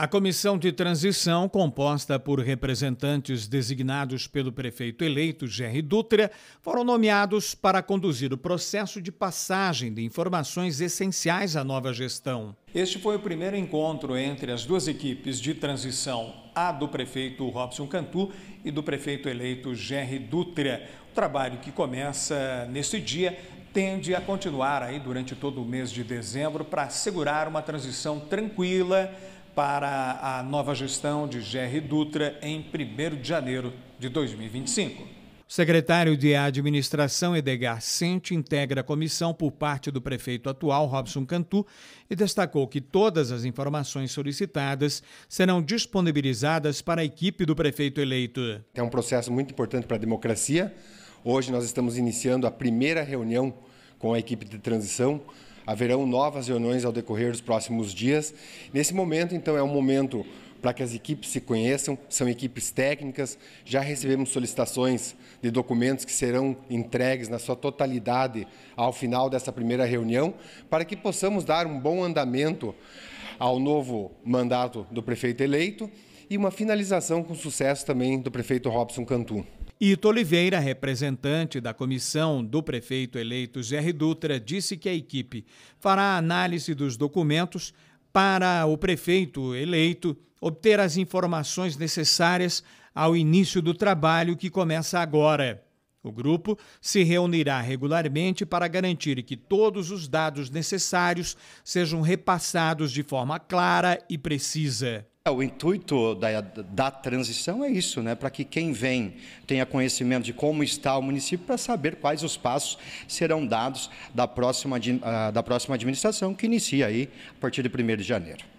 A comissão de transição, composta por representantes designados pelo prefeito eleito Jerry Dutra, foram nomeados para conduzir o processo de passagem de informações essenciais à nova gestão. Este foi o primeiro encontro entre as duas equipes de transição, a do prefeito Robson Cantu e do prefeito eleito Jerry Dutra. O trabalho que começa neste dia tende a continuar aí durante todo o mês de dezembro para assegurar uma transição tranquila para a nova gestão de Gerry Dutra em 1 de janeiro de 2025. O secretário de Administração, Edgar Sente, integra a comissão por parte do prefeito atual, Robson Cantu, e destacou que todas as informações solicitadas serão disponibilizadas para a equipe do prefeito eleito. É um processo muito importante para a democracia. Hoje nós estamos iniciando a primeira reunião com a equipe de transição Haverão novas reuniões ao decorrer dos próximos dias. Nesse momento, então, é um momento para que as equipes se conheçam, são equipes técnicas. Já recebemos solicitações de documentos que serão entregues na sua totalidade ao final dessa primeira reunião, para que possamos dar um bom andamento ao novo mandato do prefeito eleito e uma finalização com sucesso também do prefeito Robson Cantu. Ito Oliveira, representante da comissão do prefeito eleito R. Dutra, disse que a equipe fará análise dos documentos para o prefeito eleito obter as informações necessárias ao início do trabalho que começa agora. O grupo se reunirá regularmente para garantir que todos os dados necessários sejam repassados de forma clara e precisa. É, o intuito da, da transição é isso, né? para que quem vem tenha conhecimento de como está o município, para saber quais os passos serão dados da próxima, ah, da próxima administração, que inicia aí a partir de 1 de janeiro.